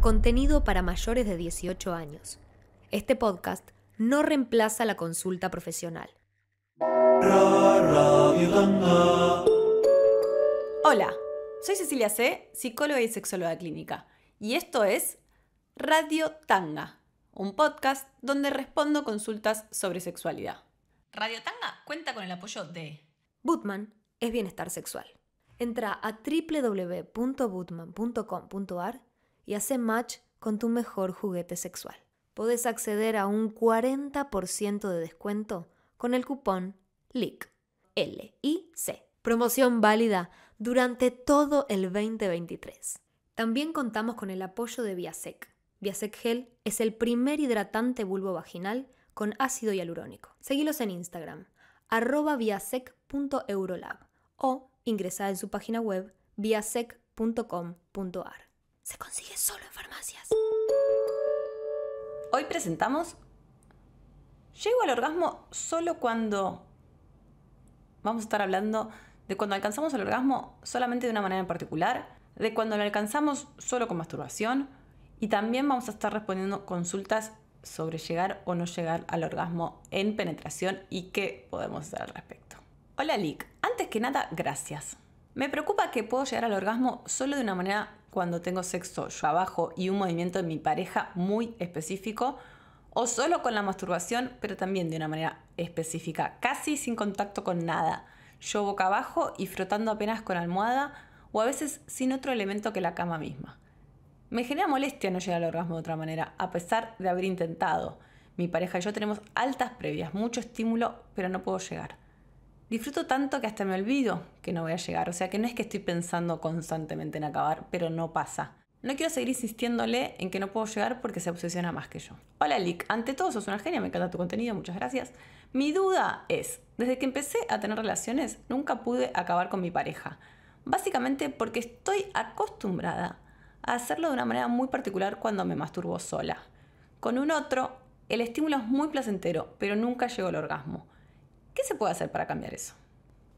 Contenido para mayores de 18 años. Este podcast no reemplaza la consulta profesional. Hola, soy Cecilia C., psicóloga y sexóloga clínica, y esto es Radio Tanga, un podcast donde respondo consultas sobre sexualidad. Radio Tanga cuenta con el apoyo de Bootman, es bienestar sexual. Entra a www.bootman.com.ar y hace match con tu mejor juguete sexual. Puedes acceder a un 40% de descuento con el cupón LIC. L -I -C. Promoción válida durante todo el 2023. También contamos con el apoyo de Viasec. Viasec Gel es el primer hidratante bulbo vaginal con ácido hialurónico. Seguilos en Instagram, arroba viasec.eurolab o ingresada en su página web viasec.com.ar. Se consigue solo en farmacias. Hoy presentamos Llego al orgasmo solo cuando... Vamos a estar hablando de cuando alcanzamos el orgasmo solamente de una manera en particular, de cuando lo alcanzamos solo con masturbación y también vamos a estar respondiendo consultas sobre llegar o no llegar al orgasmo en penetración y qué podemos hacer al respecto. Hola Lick, antes que nada, gracias. Me preocupa que puedo llegar al orgasmo solo de una manera cuando tengo sexo yo abajo y un movimiento de mi pareja muy específico, o solo con la masturbación, pero también de una manera específica, casi sin contacto con nada, yo boca abajo y frotando apenas con almohada, o a veces sin otro elemento que la cama misma. Me genera molestia no llegar al orgasmo de otra manera, a pesar de haber intentado. Mi pareja y yo tenemos altas previas, mucho estímulo, pero no puedo llegar disfruto tanto que hasta me olvido que no voy a llegar. O sea que no es que estoy pensando constantemente en acabar, pero no pasa. No quiero seguir insistiéndole en que no puedo llegar porque se obsesiona más que yo. Hola Lick, ante todo sos una genia, me encanta tu contenido, muchas gracias. Mi duda es, desde que empecé a tener relaciones, nunca pude acabar con mi pareja. Básicamente porque estoy acostumbrada a hacerlo de una manera muy particular cuando me masturbo sola. Con un otro, el estímulo es muy placentero, pero nunca llegó al orgasmo. ¿Qué se puede hacer para cambiar eso?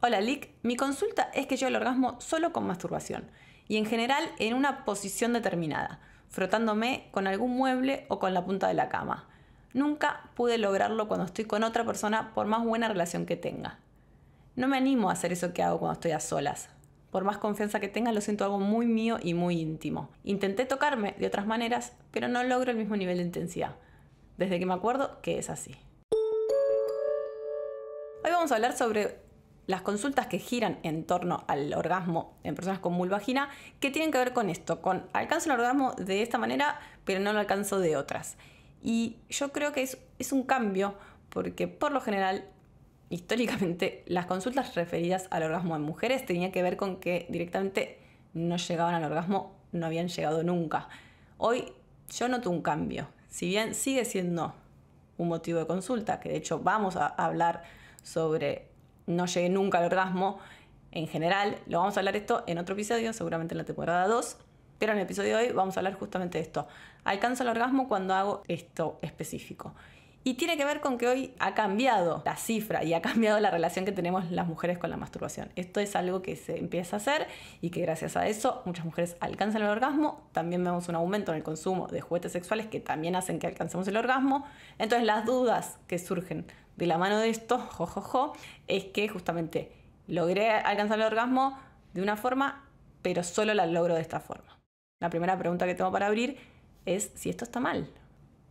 Hola, Lick. Mi consulta es que yo el orgasmo solo con masturbación y en general en una posición determinada, frotándome con algún mueble o con la punta de la cama. Nunca pude lograrlo cuando estoy con otra persona por más buena relación que tenga. No me animo a hacer eso que hago cuando estoy a solas. Por más confianza que tenga, lo siento algo muy mío y muy íntimo. Intenté tocarme de otras maneras, pero no logro el mismo nivel de intensidad. Desde que me acuerdo que es así. Hoy vamos a hablar sobre las consultas que giran en torno al orgasmo en personas con vulvagina, que tienen que ver con esto, con alcanzo el orgasmo de esta manera, pero no lo alcanzo de otras. Y yo creo que es, un cambio, porque por lo general históricamente las consultas referidas al orgasmo en mujeres tenían que ver con que directamente no llegaban al orgasmo, no habían llegado nunca. Hoy yo noto un cambio, si bien sigue siendo un motivo de consulta, que de hecho vamos a hablar sobre no llegué nunca al orgasmo en general. Lo vamos a hablar esto en otro episodio, seguramente en la temporada 2. Pero en el episodio de hoy vamos a hablar justamente de esto. Alcanzo el orgasmo cuando hago esto específico. Y tiene que ver con que hoy ha cambiado la cifra y ha cambiado la relación que tenemos las mujeres con la masturbación. Esto es algo que se empieza a hacer y que gracias a eso muchas mujeres alcanzan el orgasmo. También vemos un aumento en el consumo de juguetes sexuales que también hacen que alcancemos el orgasmo. Entonces las dudas que surgen de la mano de esto, jojojo, jo, jo, es que justamente logré alcanzar el orgasmo de una forma, pero solo la logro de esta forma. La primera pregunta que tengo para abrir es si esto está mal.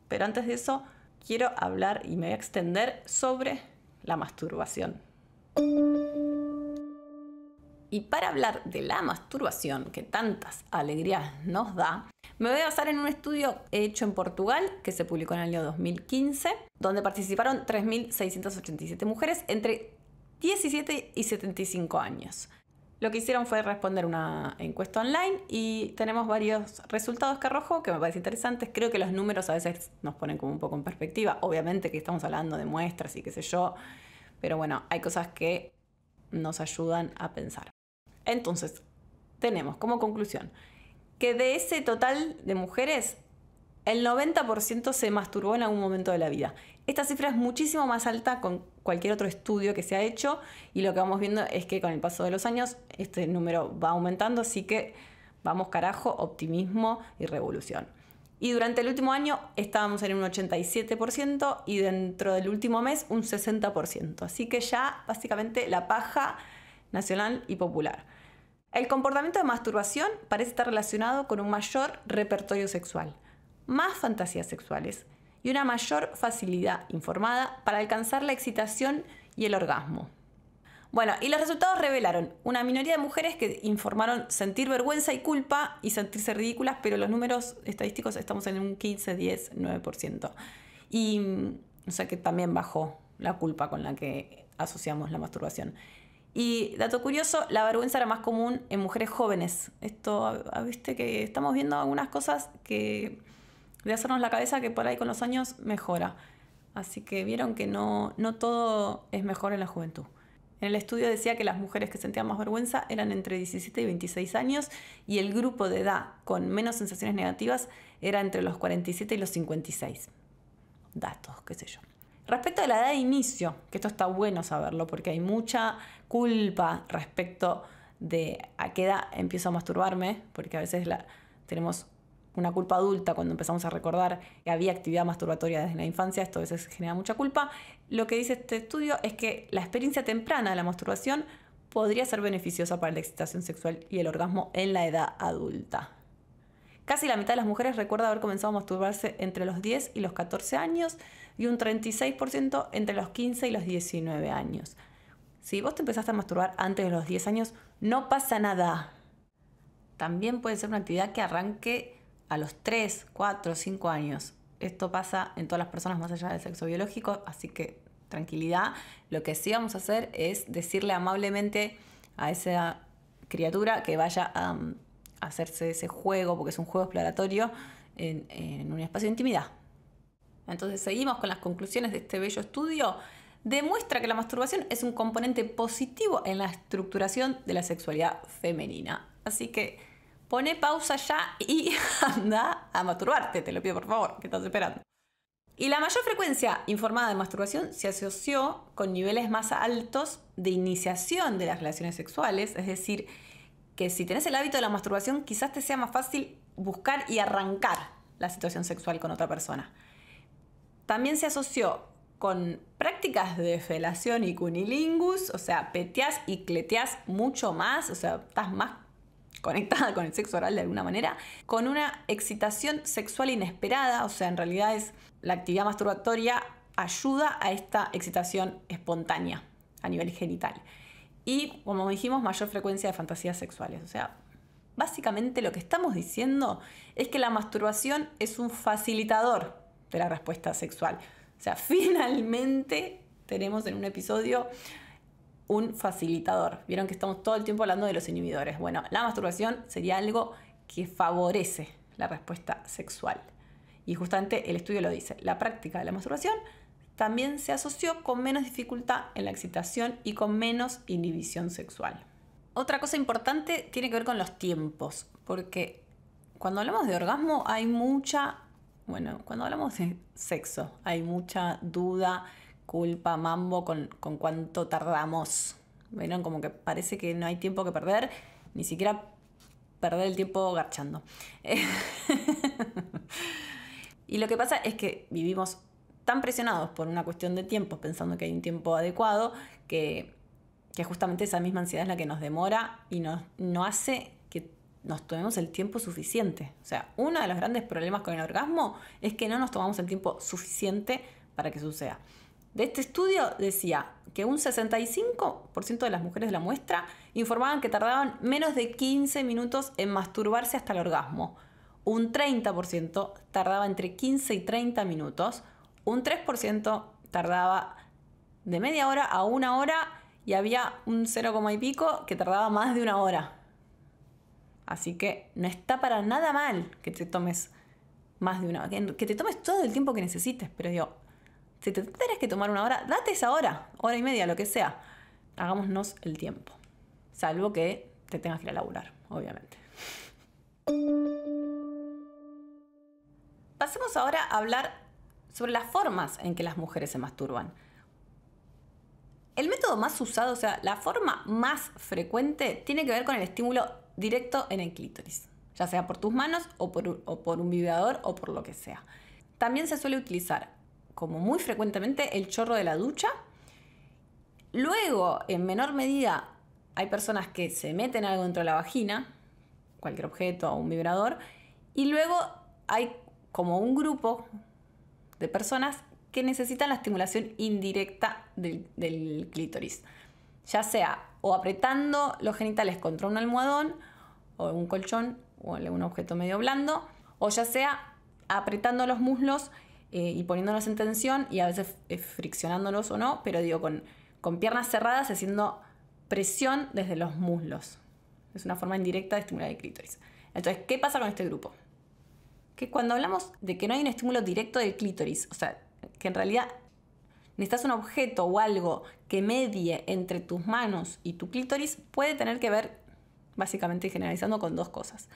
Pero antes de eso, quiero hablar y me voy a extender sobre la masturbación. Y para hablar de la masturbación que tantas alegrías nos da, me voy a basar en un estudio hecho en Portugal que se publicó en el año 2015, donde participaron 3.687 mujeres entre 17 y 75 años. Lo que hicieron fue responder una encuesta online y tenemos varios resultados que arrojó que me parece interesantes. Creo que los números a veces nos ponen como un poco en perspectiva. Obviamente que estamos hablando de muestras y qué sé yo, pero bueno, hay cosas que nos ayudan a pensar. Entonces, tenemos como conclusión que de ese total de mujeres, el 90% se masturbó en algún momento de la vida. Esta cifra es muchísimo más alta con cualquier otro estudio que se ha hecho y lo que vamos viendo es que con el paso de los años este número va aumentando, así que vamos carajo, optimismo y revolución. Y durante el último año estábamos en un 87% y dentro del último mes un 60%. Así que ya básicamente la paja nacional y popular. El comportamiento de masturbación parece estar relacionado con un mayor repertorio sexual, más fantasías sexuales y una mayor facilidad informada para alcanzar la excitación y el orgasmo. Bueno, y los resultados revelaron una minoría de mujeres que informaron sentir vergüenza y culpa y sentirse ridículas, pero los números estadísticos estamos en un 15, 10, 9%. Y mm, o sea que también bajó la culpa con la que asociamos la masturbación. Y dato curioso, la vergüenza era más común en mujeres jóvenes. Esto, ah, ah, viste que estamos viendo algunas cosas que de hacernos la cabeza que por ahí con los años mejora. Así que vieron que no, no todo es mejor en la juventud. En el estudio decía que las mujeres que sentían más vergüenza eran entre 17 y 26 años y el grupo de edad con menos sensaciones negativas era entre los 47 y los 56. Datos, qué sé yo. Respecto a la edad de inicio, que esto está bueno saberlo porque hay mucha culpa respecto de a qué edad empiezo a masturbarme, porque a veces tenemos una culpa adulta cuando empezamos a recordar que había actividad masturbatoria desde la infancia, esto a veces genera mucha culpa. Lo que dice este estudio es que la experiencia temprana de la masturbación podría ser beneficiosa para la excitación sexual y el orgasmo en la edad adulta. Casi la mitad de las mujeres recuerda haber comenzado a masturbarse entre los 10 y los 14 años y un 36% entre los 15 y los 19 años. Si vos te empezaste a masturbar antes de los 10 años, no pasa nada. También puede ser una actividad que arranque a los 3, 4, 5 años. Esto pasa en todas las personas más allá del sexo biológico, así que tranquilidad. Lo que sí vamos a hacer es decirle amablemente a esa criatura que vaya a, mm, hacerse ese juego, porque es un juego exploratorio, en, en un espacio de intimidad. Entonces seguimos con las conclusiones de este bello estudio demuestra que la masturbación es un componente positivo en la estructuración de la sexualidad femenina. Así que pone pausa ya y anda a masturbarte, te lo pido por favor, que estás esperando. Y la mayor frecuencia informada de masturbación se asoció con niveles más altos de iniciación de las relaciones sexuales, es decir, que si tenés el hábito de la masturbación quizás te sea más fácil buscar y arrancar la situación sexual con otra persona. También se asoció con prácticas de felación y cunilingus, o sea, peteás y cleteás mucho más, o sea, estás más conectada con el sexo oral de alguna manera, con una excitación sexual inesperada, o sea, en realidad es la actividad masturbatoria ayuda a esta excitación espontánea a nivel genital. Y, como dijimos, mayor frecuencia de fantasías sexuales, o sea, básicamente lo que estamos diciendo es que la masturbación es un facilitador de la respuesta sexual. O sea, finalmente tenemos en un episodio un facilitador. Vieron que estamos todo el tiempo hablando de los inhibidores. Bueno, la masturbación sería algo que favorece la respuesta sexual. Y justamente el estudio lo dice, la práctica de la masturbación también se asoció con menos dificultad en la excitación y con menos inhibición sexual. Otra cosa importante tiene que ver con los tiempos, porque cuando hablamos de orgasmo hay mucha bueno, cuando hablamos de sexo, hay mucha duda, culpa, mambo con, cuánto tardamos. Bueno, Como que parece que no hay tiempo que perder, ni siquiera perder el tiempo garchando. y lo que pasa es que vivimos tan presionados por una cuestión de tiempo, pensando que hay un tiempo adecuado, que, que justamente esa misma ansiedad es la que nos demora y nos, no hace nos tomemos el tiempo suficiente. O sea, uno de los grandes problemas con el orgasmo es que no nos tomamos el tiempo suficiente para que suceda. De este estudio decía que un 65% de las mujeres de la muestra informaban que tardaban menos de 15 minutos en masturbarse hasta el orgasmo. Un 30% tardaba entre 15 y 30 minutos. Un 3% tardaba de media hora a una hora y había un 0, y pico que tardaba más de una hora. Así que no está para nada mal que te tomes más de una hora, que te tomes todo el tiempo que necesites, pero digo, si te tenés que tomar una hora, date esa hora, hora y media, lo que sea. Hagámonos el tiempo. Salvo que te tengas que ir a laburar, obviamente. Pasemos ahora a hablar sobre las formas en que las mujeres se masturban. El método más usado, o sea, la forma más frecuente, tiene que ver con el estímulo directo en el clítoris, ya sea por tus manos o por, un vibrador o por lo que sea. También se suele utilizar, como muy frecuentemente, el chorro de la ducha. Luego, en menor medida, hay personas que se meten algo dentro de la vagina, cualquier objeto o un vibrador, y luego hay como un grupo de personas que necesitan la estimulación indirecta del, del clítoris, ya sea o apretando los genitales contra un almohadón o un colchón o algún objeto medio blando, o ya sea apretando los muslos eh, y poniéndolos en tensión y a veces eh, friccionándolos o no, pero digo con, con piernas cerradas haciendo presión desde los muslos. Es una forma indirecta de estimular el clítoris. Entonces, ¿qué pasa con este grupo? Que cuando hablamos de que no hay un estímulo directo del clítoris, o sea, que en realidad necesitas un objeto o algo que medie entre tus manos y tu clítoris, puede tener que ver básicamente generalizando con dos cosas.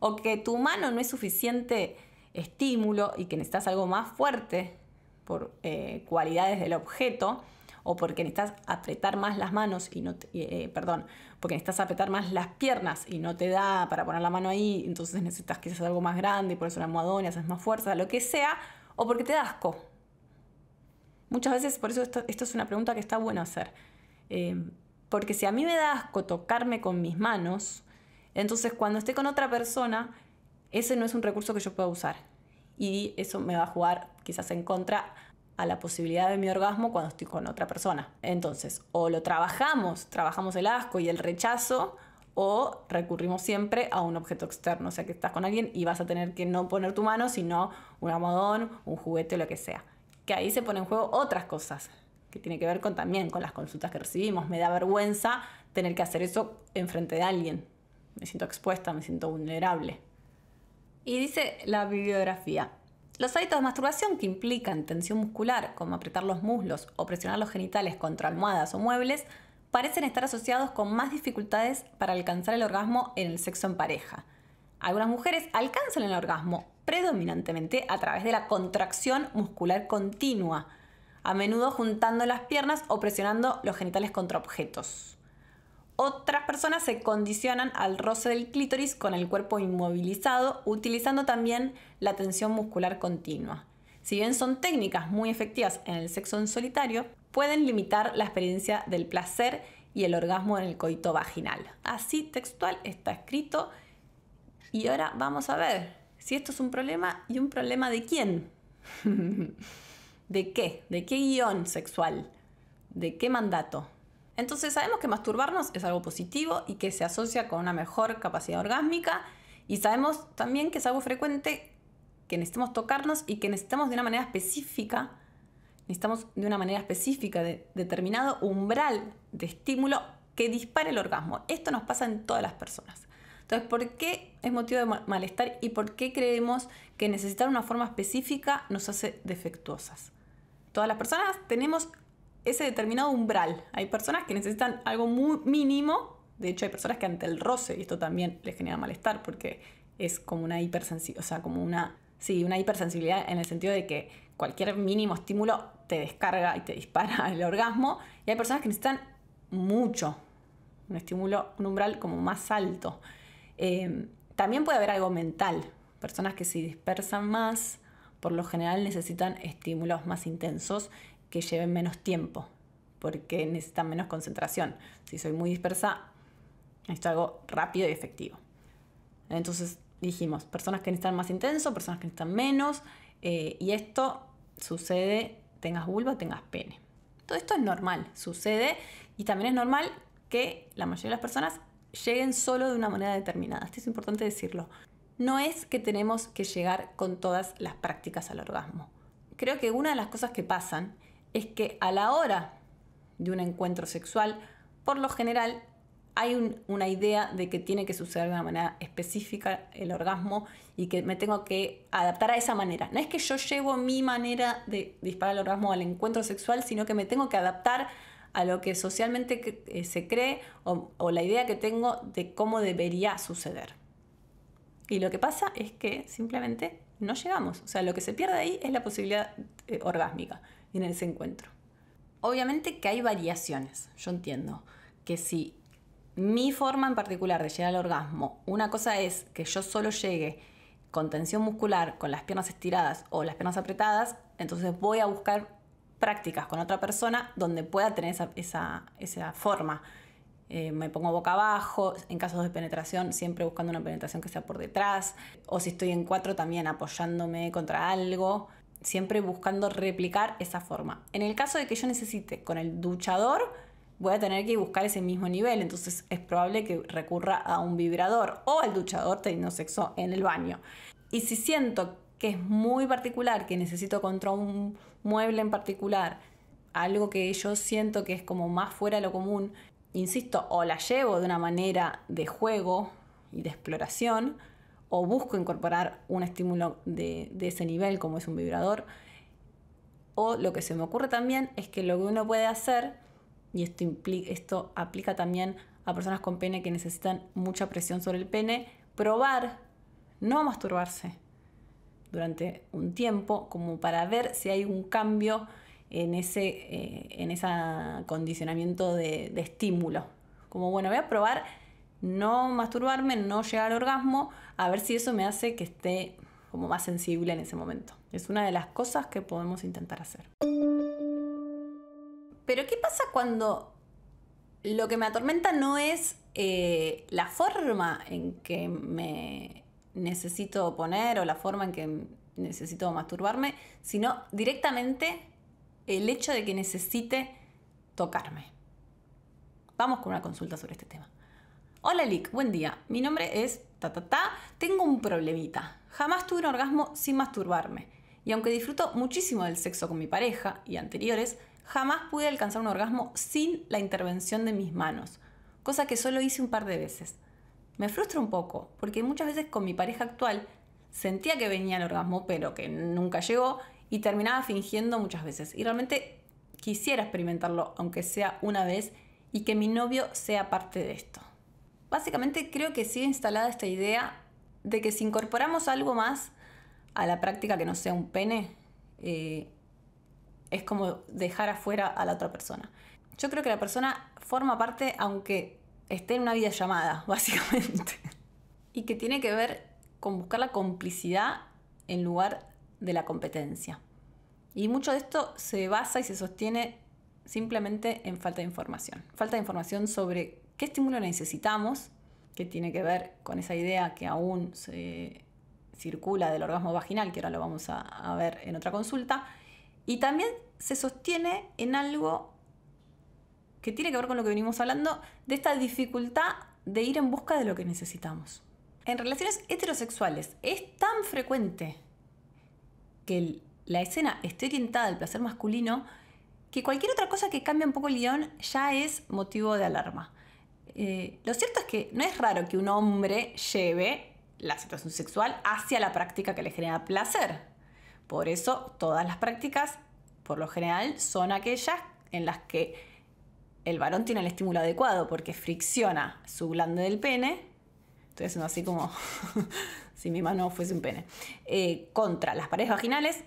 O que tu mano no es suficiente estímulo y que necesitas algo más fuerte por eh, cualidades del objeto, o porque necesitas apretar más las manos y no eh, perdón, porque necesitas apretar más las piernas y no te da para poner la mano ahí, entonces necesitas que quizás algo más grande y por eso una almohadón y haces más fuerza, lo que sea, o porque te da asco. Muchas veces, por eso esto, es una pregunta que está bueno hacer. Eh, porque si a mí me da asco tocarme con mis manos, entonces cuando esté con otra persona, ese no es un recurso que yo pueda usar. Y eso me va a jugar quizás en contra a la posibilidad de mi orgasmo cuando estoy con otra persona. Entonces, o lo trabajamos, trabajamos el asco y el rechazo, o recurrimos siempre a un objeto externo, o sea que estás con alguien y vas a tener que no poner tu mano, sino un amadón, un juguete o lo que sea. Que ahí se ponen en juego otras cosas, tiene que ver con también con las consultas que recibimos. Me da vergüenza tener que hacer eso enfrente de alguien. Me siento expuesta, me siento vulnerable. Y dice la bibliografía. Los hábitos de masturbación que implican tensión muscular, como apretar los muslos o presionar los genitales contra almohadas o muebles, parecen estar asociados con más dificultades para alcanzar el orgasmo en el sexo en pareja. Algunas mujeres alcanzan el orgasmo predominantemente a través de la contracción muscular continua, a menudo juntando las piernas o presionando los genitales contra objetos. Otras personas se condicionan al roce del clítoris con el cuerpo inmovilizado, utilizando también la tensión muscular continua. Si bien son técnicas muy efectivas en el sexo en solitario, pueden limitar la experiencia del placer y el orgasmo en el coito vaginal. Así textual está escrito. Y ahora vamos a ver si esto es un problema y un problema de quién. ¿De qué? ¿De qué guión sexual? ¿De qué mandato? Entonces sabemos que masturbarnos es algo positivo y que se asocia con una mejor capacidad orgásmica y sabemos también que es algo frecuente que necesitamos tocarnos y que necesitamos de una manera específica, necesitamos de una manera específica de determinado umbral de estímulo que dispare el orgasmo. Esto nos pasa en todas las personas. Entonces, ¿por qué es motivo de malestar y por qué creemos que necesitar una forma específica nos hace defectuosas? todas las personas tenemos ese determinado umbral. Hay personas que necesitan algo muy mínimo. De hecho, hay personas que ante el roce, y esto también les genera malestar porque es como una hipersensibilidad, o sea, como una, sí, una hipersensibilidad en el sentido de que cualquier mínimo estímulo te descarga y te dispara el orgasmo. Y hay personas que necesitan mucho, un estímulo, un umbral como más alto. Eh, también puede haber algo mental, personas que se dispersan más, por lo general necesitan estímulos más intensos que lleven menos tiempo, porque necesitan menos concentración. Si soy muy dispersa, necesito algo rápido y efectivo. Entonces dijimos, personas que necesitan más intenso, personas que necesitan menos, eh, y esto sucede tengas vulva tengas pene. Todo esto es normal, sucede, y también es normal que la mayoría de las personas lleguen solo de una manera determinada. Esto es importante decirlo no es que tenemos que llegar con todas las prácticas al orgasmo. Creo que una de las cosas que pasan es que a la hora de un encuentro sexual, por lo general hay una idea de que tiene que suceder de una manera específica el orgasmo y que me tengo que adaptar a esa manera. No es que yo llevo mi manera de disparar el orgasmo al encuentro sexual, sino que me tengo que adaptar a lo que socialmente eh, se cree o la idea que tengo de cómo debería suceder. Y lo que pasa es que simplemente no llegamos. O sea, lo que se pierde ahí es la posibilidad eh, orgásmica en ese encuentro. Obviamente que hay variaciones, yo entiendo, que si mi forma en particular de llegar al orgasmo, una cosa es que yo solo llegue con tensión muscular, con las piernas estiradas o las piernas apretadas, entonces voy a buscar prácticas con otra persona donde pueda tener esa, esa, esa forma eh, me pongo boca abajo, en casos de penetración siempre buscando una penetración que sea por detrás, o si estoy en cuatro también apoyándome contra algo, siempre buscando replicar esa forma. En el caso de que yo necesite con el duchador, voy a tener que buscar ese mismo nivel, entonces es probable que recurra a un vibrador o al duchador teniendo sexo en el baño. Y si siento que es muy particular, que necesito contra un mueble en particular, algo que yo siento que es como más fuera de lo común, insisto, o la llevo de una manera de juego y de exploración, o busco incorporar un estímulo de, ese nivel como es un vibrador, o lo que se me ocurre también es que lo que uno puede hacer, y esto, esto aplica también a personas con pene que necesitan mucha presión sobre el pene, probar, no masturbarse durante un tiempo, como para ver si hay un cambio en ese, eh, en condicionamiento de, estímulo. Como, bueno, voy a probar no masturbarme, no llegar al orgasmo, a ver si eso me hace que esté como más sensible en ese momento. Es una de las cosas que podemos intentar hacer. Pero ¿qué pasa cuando lo que me atormenta no es eh, la forma en que me necesito poner o la forma en que necesito masturbarme, sino directamente el hecho de que necesite tocarme. Vamos con una consulta sobre este tema. Hola Lick, buen día. Mi nombre es ta ta Tengo un problemita. Jamás tuve un orgasmo sin masturbarme. Y aunque disfruto muchísimo del sexo con mi pareja y anteriores, jamás pude alcanzar un orgasmo sin la intervención de mis manos, cosa que solo hice un par de veces. Me frustra un poco, porque muchas veces con mi pareja actual sentía que venía el orgasmo, pero que nunca llegó, y terminaba fingiendo muchas veces. Y realmente quisiera experimentarlo, aunque sea una vez, y que mi novio sea parte de esto. Básicamente creo que sigue instalada esta idea de que si incorporamos algo más a la práctica que no sea un pene, eh, es como dejar afuera a la otra persona. Yo creo que la persona forma parte aunque esté en una vida llamada, básicamente. y que tiene que ver con buscar la complicidad en lugar de la competencia. Y mucho de esto se basa y se sostiene simplemente en falta de información. Falta de información sobre qué estímulo necesitamos, que tiene que ver con esa idea que aún se circula del orgasmo vaginal, que ahora lo vamos a, a ver en otra consulta, y también se sostiene en algo que tiene que ver con lo que venimos hablando, de esta dificultad de ir en busca de lo que necesitamos. En relaciones heterosexuales es tan frecuente que la escena esté orientada al placer masculino, que cualquier otra cosa que cambie un poco el guión ya es motivo de alarma. Eh, lo cierto es que no es raro que un hombre lleve la situación sexual hacia la práctica que le genera placer. Por eso todas las prácticas, por lo general, son aquellas en las que el varón tiene el estímulo adecuado porque fricciona su glande del pene. Estoy haciendo así como si mi mano fuese un pene. Eh, contra las paredes vaginales,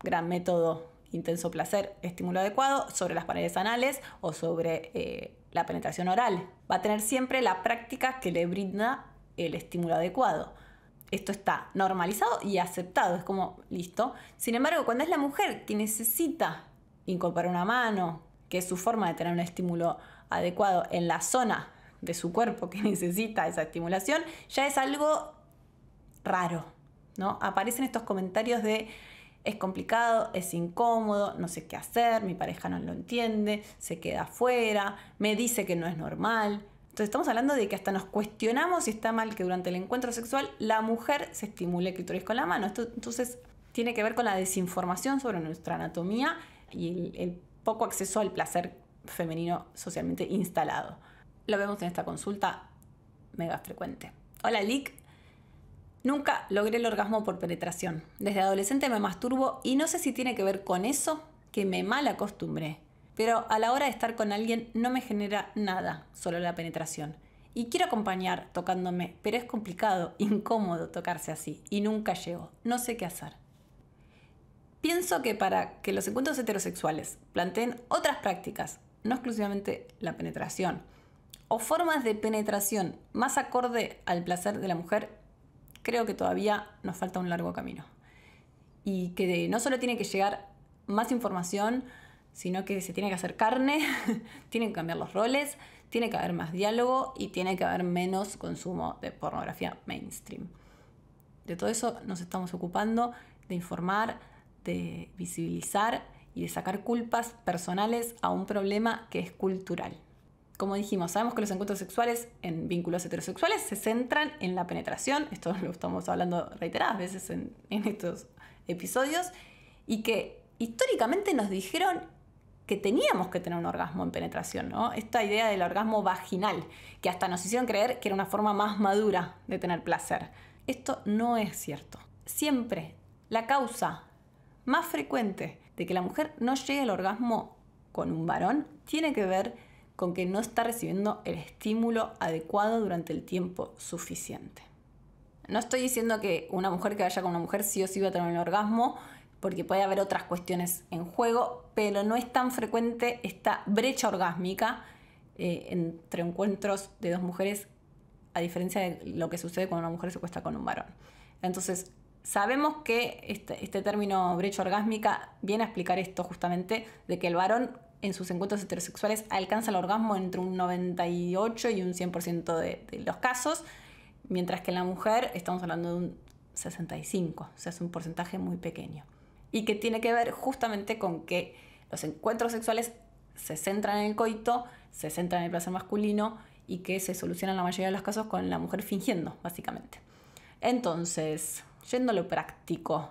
gran método, intenso placer, estímulo adecuado, sobre las paredes anales o sobre eh, la penetración oral. Va a tener siempre la práctica que le brinda el estímulo adecuado. Esto está normalizado y aceptado, es como listo. Sin embargo, cuando es la mujer que necesita incorporar una mano, que es su forma de tener un estímulo adecuado en la zona de su cuerpo que necesita esa estimulación, ya es algo raro, ¿no? Aparecen estos comentarios de es complicado, es incómodo, no sé qué hacer, mi pareja no lo entiende, se queda afuera, me dice que no es normal. Entonces estamos hablando de que hasta nos cuestionamos si está mal que durante el encuentro sexual la mujer se estimule el clítoris con la mano. Esto entonces tiene que ver con la desinformación sobre nuestra anatomía y el, el poco acceso al placer femenino socialmente instalado. Lo vemos en esta consulta mega frecuente. Hola, Lick. Nunca logré el orgasmo por penetración. Desde adolescente me masturbo y no sé si tiene que ver con eso que me mal acostumbré. Pero a la hora de estar con alguien no me genera nada, solo la penetración. Y quiero acompañar tocándome, pero es complicado, incómodo tocarse así y nunca llego. No sé qué hacer. Pienso que para que los encuentros heterosexuales planteen otras prácticas, no exclusivamente la penetración, o formas de penetración más acorde al placer de la mujer, creo que todavía nos falta un largo camino. Y que no solo tiene que llegar más información, sino que se tiene que hacer carne, tienen que cambiar los roles, tiene que haber más diálogo y tiene que haber menos consumo de pornografía mainstream. De todo eso nos estamos ocupando, de informar, de visibilizar y de sacar culpas personales a un problema que es cultural como dijimos, sabemos que los encuentros sexuales en vínculos heterosexuales se centran en la penetración, esto lo estamos hablando reiteradas veces en, estos episodios, y que históricamente nos dijeron que teníamos que tener un orgasmo en penetración, ¿no? Esta idea del orgasmo vaginal, que hasta nos hicieron creer que era una forma más madura de tener placer. Esto no es cierto. Siempre la causa más frecuente de que la mujer no llegue al orgasmo con un varón tiene que ver con que no está recibiendo el estímulo adecuado durante el tiempo suficiente. No estoy diciendo que una mujer que vaya con una mujer sí o sí va a tener un orgasmo, porque puede haber otras cuestiones en juego, pero no es tan frecuente esta brecha orgásmica eh, entre encuentros de dos mujeres, a diferencia de lo que sucede cuando una mujer se cuesta con un varón. Entonces, sabemos que este, este término brecha orgásmica viene a explicar esto justamente, de que el varón en sus encuentros heterosexuales alcanza el orgasmo entre un 98 y un 100% de, los casos, mientras que en la mujer estamos hablando de un 65, o sea, es un porcentaje muy pequeño. Y que tiene que ver justamente con que los encuentros sexuales se centran en el coito, se centran en el placer masculino y que se solucionan la mayoría de los casos con la mujer fingiendo, básicamente. Entonces, yendo a lo práctico,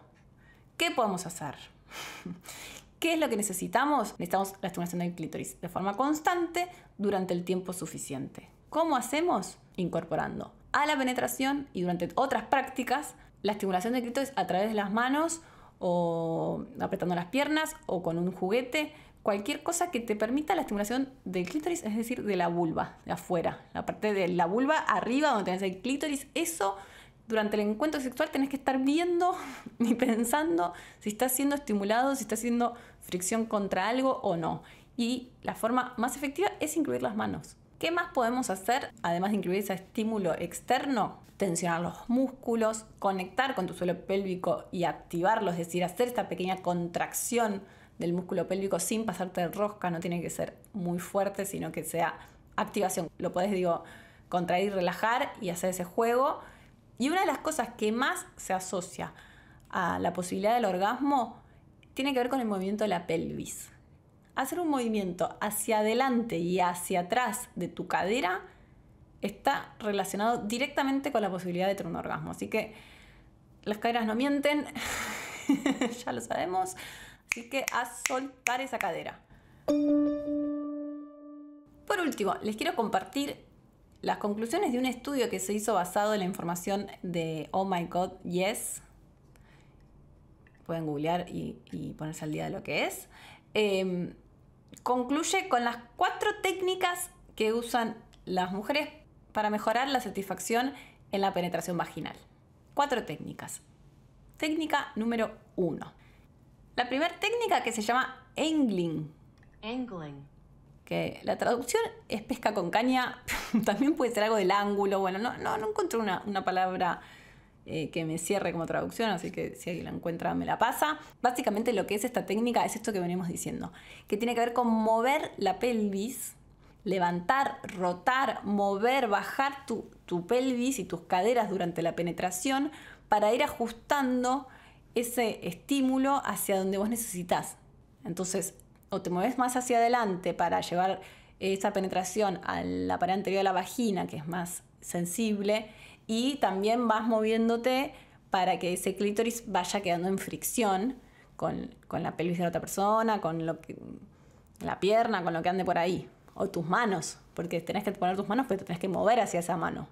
¿qué podemos hacer? ¿Qué es lo que necesitamos? Necesitamos la estimulación del clítoris de forma constante durante el tiempo suficiente. ¿Cómo hacemos? Incorporando a la penetración y durante otras prácticas la estimulación del clítoris a través de las manos o apretando las piernas o con un juguete, cualquier cosa que te permita la estimulación del clítoris, es decir, de la vulva, de afuera, la parte de la vulva arriba donde tenés el clítoris, eso durante el encuentro sexual tenés que estar viendo y pensando si está siendo estimulado, si está haciendo fricción contra algo o no. Y la forma más efectiva es incluir las manos. ¿Qué más podemos hacer? Además de incluir ese estímulo externo, tensionar los músculos, conectar con tu suelo pélvico y activarlo, es decir, hacer esta pequeña contracción del músculo pélvico sin pasarte de rosca, no tiene que ser muy fuerte, sino que sea activación. Lo podés, digo, contraer relajar y hacer ese juego y una de las cosas que más se asocia a la posibilidad del orgasmo tiene que ver con el movimiento de la pelvis. Hacer un movimiento hacia adelante y hacia atrás de tu cadera está relacionado directamente con la posibilidad de tener un orgasmo. Así que las caderas no mienten, ya lo sabemos. Así que a soltar esa cadera. Por último, les quiero compartir las conclusiones de un estudio que se hizo basado en la información de Oh My God Yes, pueden googlear y, ponerse al día de lo que es, em, concluye con las cuatro técnicas que usan las mujeres para mejorar la satisfacción en la penetración vaginal. Cuatro técnicas. Técnica número uno. La primera técnica que se llama angling. Angling la traducción es pesca con caña, también puede ser algo del ángulo, bueno, no, no, no encuentro una, palabra eh, que me cierre como traducción, así que si alguien la encuentra me la pasa. Básicamente lo que es esta técnica es esto que venimos diciendo, que tiene que ver con mover la pelvis, levantar, rotar, mover, bajar tu, tu pelvis y tus caderas durante la penetración para ir ajustando ese estímulo hacia donde vos necesitas. Entonces, o te mueves más hacia adelante para llevar esa penetración a la pared anterior de la vagina, que es más sensible, y también vas moviéndote para que ese clítoris vaya quedando en fricción con, la pelvis de la otra persona, con lo la pierna, con lo que ande por ahí, o tus manos, porque tenés que poner tus manos, pero te tenés que mover hacia esa mano.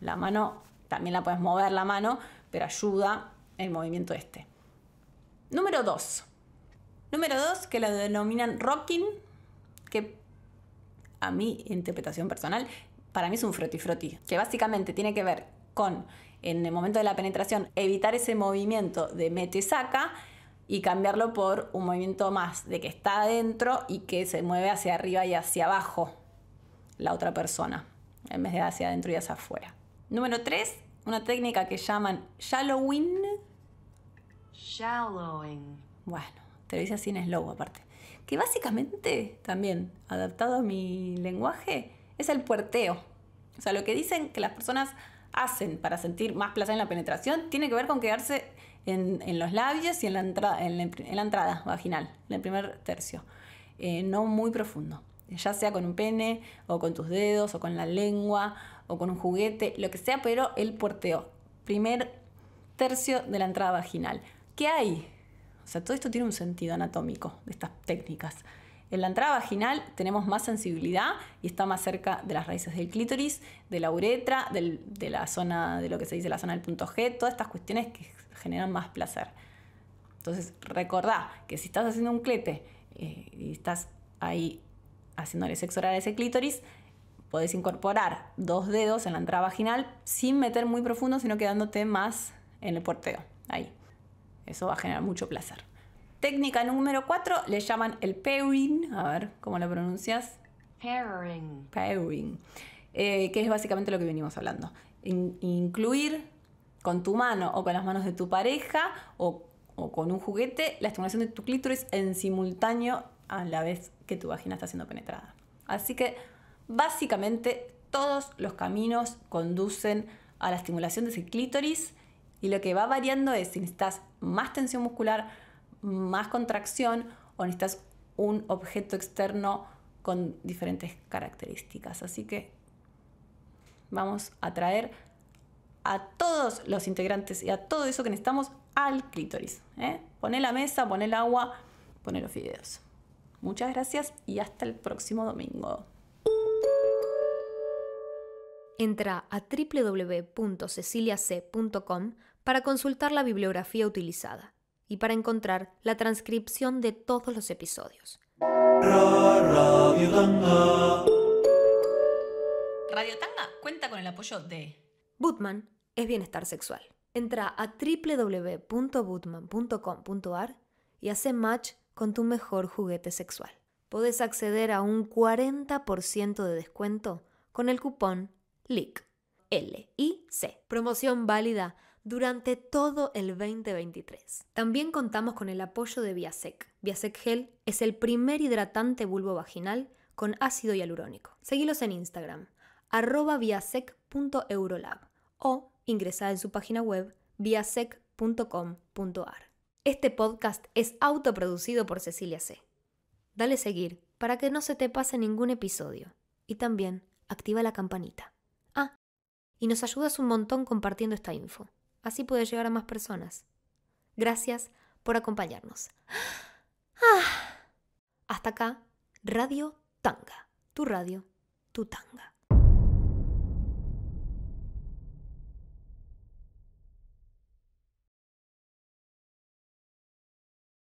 La mano, también la puedes mover la mano, pero ayuda el movimiento este. Número 2. Número dos, que lo denominan rocking, que a mi interpretación personal, para mí es un froti que básicamente tiene que ver con, en el momento de la penetración, evitar ese movimiento de mete-saca y cambiarlo por un movimiento más de que está adentro y que se mueve hacia arriba y hacia abajo la otra persona, en vez de hacia adentro y hacia afuera. Número tres, una técnica que llaman shallowing. Shallowing. Bueno, se lo así en slow aparte, que básicamente también, adaptado a mi lenguaje, es el puerteo. O sea, lo que dicen que las personas hacen para sentir más placer en la penetración tiene que ver con quedarse en, los labios y en la, entrada, entrada vaginal, en el primer tercio, eh, no muy profundo ya sea con un pene o con tus dedos o con la lengua o con un juguete, lo que sea, pero el puerteo, primer tercio de la entrada vaginal. ¿Qué hay? O sea, todo esto tiene un sentido anatómico de estas técnicas. En la entrada vaginal tenemos más sensibilidad y está más cerca de las raíces del clítoris, de la uretra, de la zona, de lo que se dice la zona del punto G, todas estas cuestiones que generan más placer. Entonces, recordá que si estás haciendo un clete eh, y estás ahí haciéndole sexo oral a ese clítoris, podés incorporar dos dedos en la entrada vaginal sin meter muy profundo, sino quedándote más en el porteo. Ahí. Eso va a generar mucho placer. Técnica número 4 le llaman el pairing. A ver, ¿cómo lo pronuncias? Pairing. Pairing. Eh, que es básicamente lo que venimos hablando. incluir con tu mano o con las manos de tu pareja o, o con un juguete la estimulación de tu clítoris en simultáneo a la vez que tu vagina está siendo penetrada. Así que básicamente todos los caminos conducen a la estimulación de ese clítoris y lo que va variando es si necesitas más tensión muscular, más contracción o necesitas un objeto externo con diferentes características. Así que vamos a traer a todos los integrantes y a todo eso que necesitamos al clítoris. ¿eh? Poné la mesa, poné el agua, poné los fideos. Muchas gracias y hasta el próximo domingo. Entra a www.ceciliac.com para consultar la bibliografía utilizada y para encontrar la transcripción de todos los episodios. Radio Tanga cuenta con el apoyo de Bootman es bienestar sexual. Entra a www.bootman.com.ar y hace match con tu mejor juguete sexual. Podés acceder a un 40% de descuento con el cupón LIC. L -I -C. Promoción válida durante todo el 2023. También contamos con el apoyo de Viasec. Viasec Gel es el primer hidratante bulbo vaginal con ácido hialurónico. Seguilos en Instagram, arroba viasec.eurolab o ingresa en su página web viasec.com.ar. Este podcast es autoproducido por Cecilia C. Dale seguir para que no se te pase ningún episodio y también activa la campanita. Ah, y nos ayudas un montón compartiendo esta info. Así puede llegar a más personas. Gracias por acompañarnos. Ah. Hasta acá, Radio Tanga. Tu radio, tu tanga.